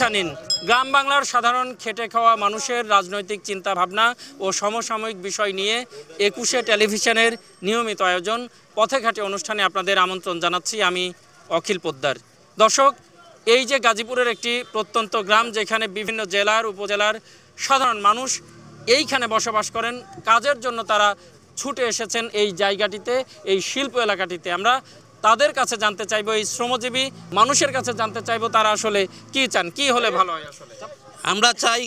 আচ্ছা নিন গ্রাম বাংলার সাধারণ খেটে খাওয়া মানুষের রাজনৈতিক চিন্তা ভাবনা ও সমসাময়িক বিষয় নিয়ে একুশে টেলিভিশনের নিয়মিত আয়োজন পথে ঘাটে অনুষ্ঠানে আপনাদের আমন্ত্রণ জানাচ্ছি আমি অখিল পোদ্দার দর্শক এই যে গাজীপুরের একটি প্রত্যন্ত গ্রাম যেখানে বিভিন্ন জেলার উপজেলার সাধারণ মানুষ এইখানে বসবাস করেন কাজের জন্য তারা ছুটে এসেছেন এই জায়গাটিতে এই শিল্প এলাকাটিতে আমরা তাদের কাছে জানতে চাইবো এই শ্রমজীবী মানুষের কাছে জানতে চাইবো তারা আসলে কি চান কি হলে ভালো হয় আসলে আমরা চাই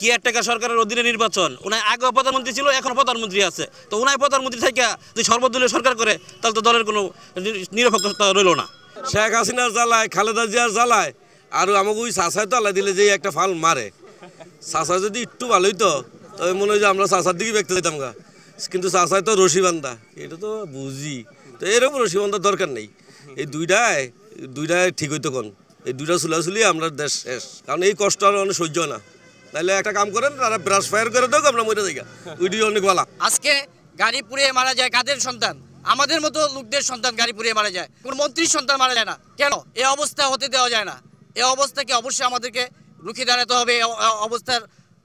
কি টাকা সরকারের অধীনে নির্বাচন ওনায় আগে প্রধানমন্ত্রী ছিল এখন প্রধানমন্ত্রী আছে তো ওনায় প্রধানমন্ত্রী থেকে যদি সর্বদলীয় সরকার করে তাহলে তো দলের কোনো নিরপেক্ষতা রইল না শেখ হাসিনার জ্বালায় খালেদা জিয়ার জ্বালায় আর আমাকে ওই চাষায় তো আলাই দিলে যে একটা ফাল মারে চাষা যদি একটু ভালোই তো তবে মনে হয় যে আমরা চাষার দিকে ব্যক্তি যেতাম গা কিন্তু চাষায় তো রশি বান্ধা এটা তো বুঝি তো এরকম উপরে সীমান্ত দরকার নেই এই দুইটায় দুইটায় ঠিক হইতো কোন এই দুইটা চুলাচুলি আমরা দেশ শেষ কারণ এই কষ্ট আর অনেক সহ্য না তাহলে একটা কাম করেন তারা ব্রাশ ফায়ার করে দেখ আমরা মরে দেখা দুই অনেক ভালো আজকে গাড়ি পুড়িয়ে মারা যায় কাদের সন্তান আমাদের মতো লোকদের সন্তান গাড়ি পুড়িয়ে মারা যায় কোন মন্ত্রীর সন্তান মারা যায় না কেন এ অবস্থা হতে দেওয়া যায় না এ অবস্থাকে অবশ্যই আমাদেরকে রুখে দাঁড়াতে হবে অবস্থার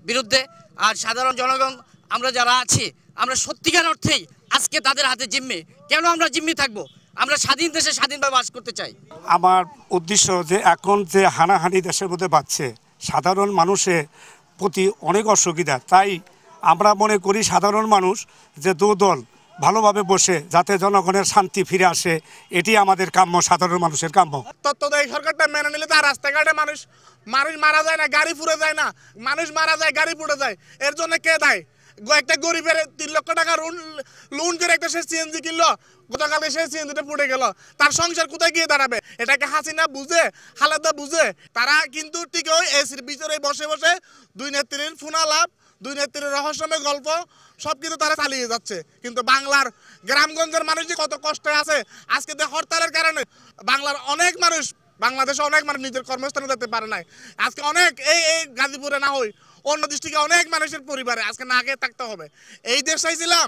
বিরুদ্ধে আর সাধারণ জনগণ আমরা যারা আছি আমরা সত্যিকার অর্থেই আজকে তাদের হাতে জিম্মি কেন আমরা জিম্মি থাকবো আমরা স্বাধীন দেশে স্বাধীনভাবে বাস করতে চাই আমার উদ্দেশ্য যে এখন যে হানাহানি দেশের মধ্যে বাড়ছে সাধারণ মানুষের প্রতি অনেক অসুবিধা তাই আমরা মনে করি সাধারণ মানুষ যে দু দল ভালোভাবে বসে যাতে জনগণের শান্তি ফিরে আসে এটি আমাদের কাম্য সাধারণ মানুষের কাম্য তত্ত্ব এই সরকারটা মেনে নিলে তার রাস্তাঘাটে মানুষ মানুষ মারা যায় না গাড়ি ফুরে যায় না মানুষ মারা যায় গাড়ি ফুটে যায় এর জন্য কে দেয় একটা গরিবের তিন লক্ষ টাকা লোন করে একটা সে সিএনজি কিনলো গতকাল সে সিএনজিটা পুড়ে গেল তার সংসার কোথায় গিয়ে দাঁড়াবে এটাকে হাসিনা বুঝে হালাদা বুঝে তারা কিন্তু ঠিক ওই এসির ভিতরে বসে বসে দুই নেত্রীর ফুনা লাভ দুই নেত্রীর রহস্যময় গল্প সব কিন্তু তারা চালিয়ে যাচ্ছে কিন্তু বাংলার গ্রামগঞ্জের মানুষ যে কত কষ্টে আছে আজকে হরতালের কারণে বাংলার অনেক মানুষ বাংলাদেশে অনেক মানুষ নিজের কর্মস্থানে যেতে পারে নাই আজকে অনেক এই এই গাজীপুরে না হয় অন্য দৃষ্টিকে অনেক মানুষের পরিবারে আজকে না থাকতে হবে এই দেশ চাইছিলাম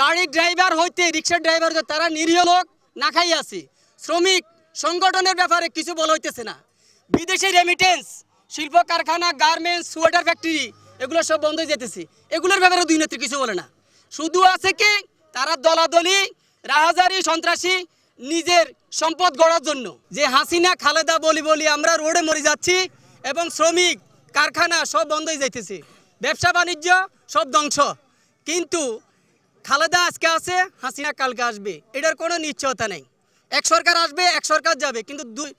গাড়ির ড্রাইভার হইতে রিক্সার ড্রাইভার হইতে তারা নিরীহ লোক না খাই আছি শ্রমিক সংগঠনের ব্যাপারে কিছু বলা হইতেছে না বিদেশি রেমিটেন্স শিল্প কারখানা গার্মেন্টস সোয়েটার ফ্যাক্টরি এগুলো সব বন্ধ হয়ে যেতেছি এগুলোর ব্যাপারে দুই নেত্রী কিছু বলে না শুধু আছে কি তারা দলাদলি রাহাজারি সন্ত্রাসী নিজের সম্পদ গড়ার জন্য যে হাসিনা খালেদা বলি বলি আমরা রোডে মরে যাচ্ছি এবং শ্রমিক কারখানা সব বন্ধ হয়ে যাইতেছে ব্যবসা বাণিজ্য সব ধ্বংস কিন্তু খালেদা আজকে আছে হাসিনা কালকে আসবে এটার কোনো নিশ্চয়তা নেই এক সরকার আসবে এক সরকার যাবে কিন্তু দুই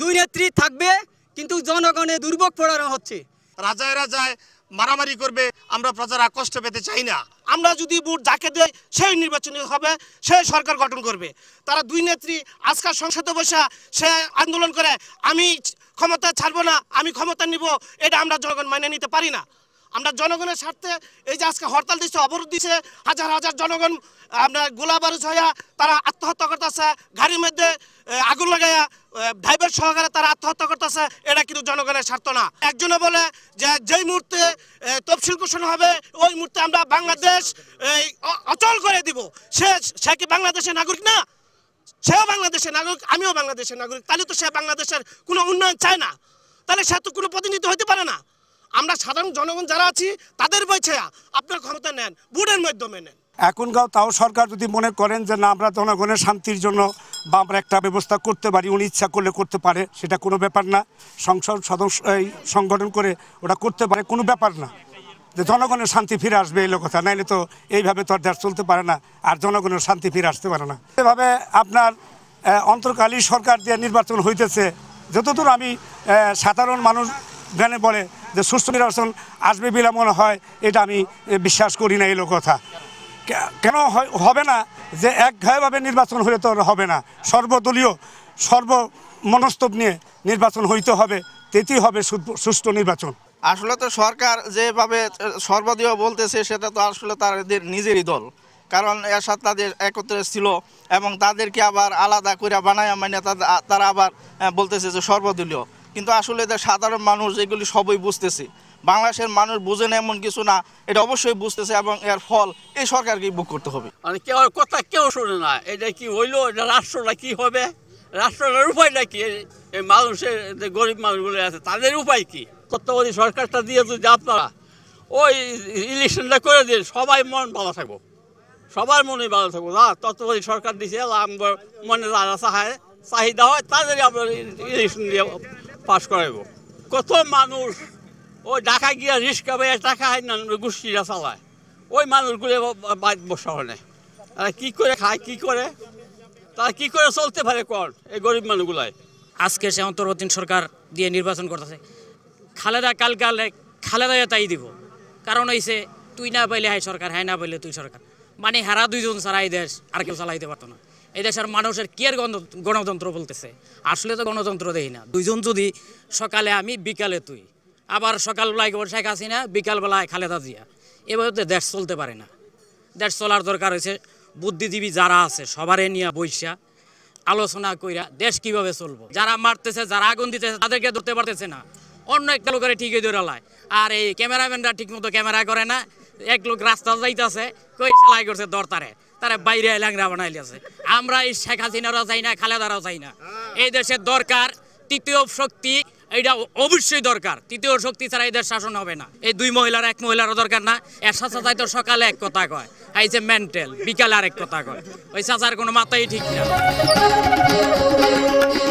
দুই নেত্রী থাকবে কিন্তু জনগণে দুর্ভোগ পড়ানো হচ্ছে রাজায় রাজায় মারামারি করবে আমরা প্রজারা কষ্ট পেতে চাই না আমরা যদি ভোট যাকে দেয় সেই নির্বাচনী হবে সেই সরকার গঠন করবে তারা দুই নেত্রী আজকাল সংসদে বসা সে আন্দোলন করে আমি ক্ষমতা ছাড়বো না আমি ক্ষমতা নিব এটা আমরা জনগণ মানে নিতে পারি না আমরা জনগণের স্বার্থে এই যে আজকে হরতাল দিচ্ছে অবরোধ দিচ্ছে হাজার হাজার জনগণ আপনার গোলাবারুজ হইয়া তারা আত্মহত্যা করতেছে গাড়ির মধ্যে আগুন লাগাইয়া ভাইবার সহকারে তারা আত্মহত্যা করতেছে এটা কিন্তু জনগণের স্বার্থ না একজনে বলে যে যেই মুহূর্তে তফসিল ঘোষণা হবে ওই মুহূর্তে আমরা বাংলাদেশ অচল করে দিব সে সে কি বাংলাদেশের নাগরিক না সেও বাংলাদেশের নাগরিক আমিও বাংলাদেশের নাগরিক তাহলে তো সে বাংলাদেশের কোনো উন্নয়ন চায় না তাহলে সে তো কোনো প্রতিনিধি হতে পারে না আমরা সাধারণ জনগণ যারা আছি তাদের বৈছায়া আপনার ক্ষমতা নেন বুটের মাধ্যমে নেন এখনকার তাও সরকার যদি মনে করেন যে না আমরা জনগণের শান্তির জন্য বা আমরা একটা ব্যবস্থা করতে পারি উনি ইচ্ছা করলে করতে পারে সেটা কোনো ব্যাপার না সংসদ সদস্য এই সংগঠন করে ওটা করতে পারে কোনো ব্যাপার না যে জনগণের শান্তি ফিরে আসবে এই কথা নাইলে তো এইভাবে তো দেশ চলতে পারে না আর জনগণের শান্তি ফিরে আসতে পারে না এভাবে আপনার অন্তর্কালীন সরকার দিয়ে নির্বাচন হইতেছে যতদূর আমি সাধারণ মানুষ জ্ঞানে বলে যে সুষ্ঠু নির্বাচন আসবে বলে মনে হয় এটা আমি বিশ্বাস করি না এলো কথা কেন হবে না যে একঘায়ভাবে নির্বাচন হলে তো হবে না সর্বদলীয় সর্বমনস্তব নিয়ে নির্বাচন হইতে হবে তেতেই হবে সুষ্ঠু নির্বাচন আসলে তো সরকার যেভাবে সর্বদলীয় বলতেছে সেটা তো আসলে তাদের নিজেরই দল কারণ এর সাথে তাদের একত্রে ছিল এবং তাদেরকে আবার আলাদা করে বানায় মানে তারা আবার বলতেছে যে সর্বদলীয় কিন্তু আসলে সাধারণ মানুষ এগুলি সবই বুঝতেছে বাংলাদেশের মানুষ বুঝে না এমন কিছু না এটা অবশ্যই বুঝতেছে এবং এর ফল এই সরকারকেই বুক করতে হবে মানে কেউ কথা কেউ শোনে না এটা কি হইলো এটা রাষ্ট্রটা কি হবে রাষ্ট্রের উপায় কি এই মানুষের যে গরিব মানুষগুলো আছে তাদের উপায় কি তত্ত্বাবধি সরকারটা দিয়ে যদি আপনারা ওই ইলেকশনটা করে দিন সবাই মন ভালো থাকবো সবার মনে ভালো থাকবো না তত্ত্বাবধি সরকার দিছে আমার মনে রাজা চাহায় চাহিদা হয় তাদের আমরা ইলেকশন দিয়ে পাশ করাইব কত মানুষ ওই ঢাকা গিয়া রিক্সা বেয়ে টাকা গোষ্ঠীরা চালায় ওই মানুষগুলো বসা হয় না কি করে খায় কি করে তারা কি করে চলতে পারে কর এই গরিব মানুষগুলাই আজকে সে অন্তর্বর্তীন সরকার দিয়ে নির্বাচন করতেছে খালেদা কাল কালে খালেদা তাই দিব কারণ হইছে তুই না পাইলে হাই সরকার হ্যাঁ না পাইলে তুই সরকার মানে হারা দুইজন ছাড়া এই দেশ আর কেউ চালাইতে পারতো না এই দেশের মানুষের কি আর গণতন্ত্র বলতেছে আসলে তো গণতন্ত্র দেই না দুইজন যদি সকালে আমি বিকালে তুই আবার সকালবেলায় শেখ হাসিনা বিকালবেলায় খালেদা জিয়া এভাবে তো দেশ চলতে পারে না দেশ চলার দরকার হয়েছে বুদ্ধিজীবী যারা আছে সবারে নিয়ে বৈশা আলোচনা কইরা দেশ কিভাবে চলবো যারা মারতেছে যারা আগুন দিতেছে তাদেরকে ধরতে পারতেছে না অন্য একটা লোকের ঠিকই দৌড়ালায় আর এই ক্যামেরাম্যানরা মতো ক্যামেরা করে না এক লোক রাস্তা যাইতেছে কই সেলাই করছে দরতারে তারা বাইরে ল্যাংরা বানাইলেছে আমরা এই শেখ হাসিনারও যাই না খালেদারও যাই না এই দেশের দরকার তৃতীয় শক্তি এটা অবশ্যই দরকার তৃতীয় শক্তি ছাড়া এদের শাসন হবে না এই দুই মহিলার এক মহিলারও দরকার না এক চাচা চাই তো সকালে এক কথা কয় এই যে মেন্টাল বিকালে আরেক কথা কয় ওই চাচার কোনো মাথাই ঠিক না